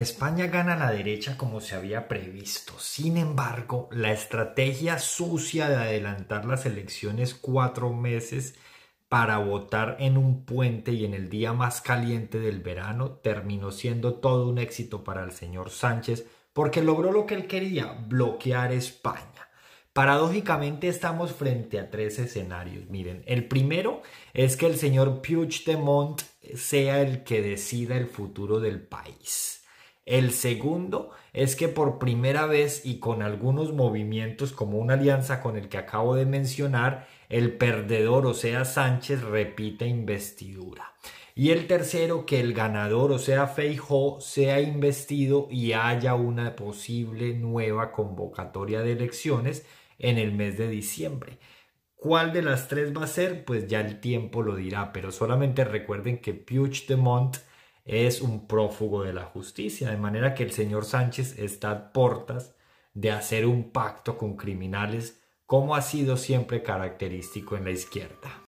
España gana la derecha como se había previsto. Sin embargo, la estrategia sucia de adelantar las elecciones cuatro meses para votar en un puente y en el día más caliente del verano terminó siendo todo un éxito para el señor Sánchez porque logró lo que él quería, bloquear España. Paradójicamente estamos frente a tres escenarios. Miren, el primero es que el señor Puigdemont sea el que decida el futuro del país. El segundo es que por primera vez y con algunos movimientos como una alianza con el que acabo de mencionar, el perdedor, o sea Sánchez, repita investidura. Y el tercero, que el ganador, o sea Feijó, sea investido y haya una posible nueva convocatoria de elecciones en el mes de diciembre. ¿Cuál de las tres va a ser? Pues ya el tiempo lo dirá, pero solamente recuerden que Puigdemont es un prófugo de la justicia, de manera que el señor Sánchez está a portas de hacer un pacto con criminales como ha sido siempre característico en la izquierda.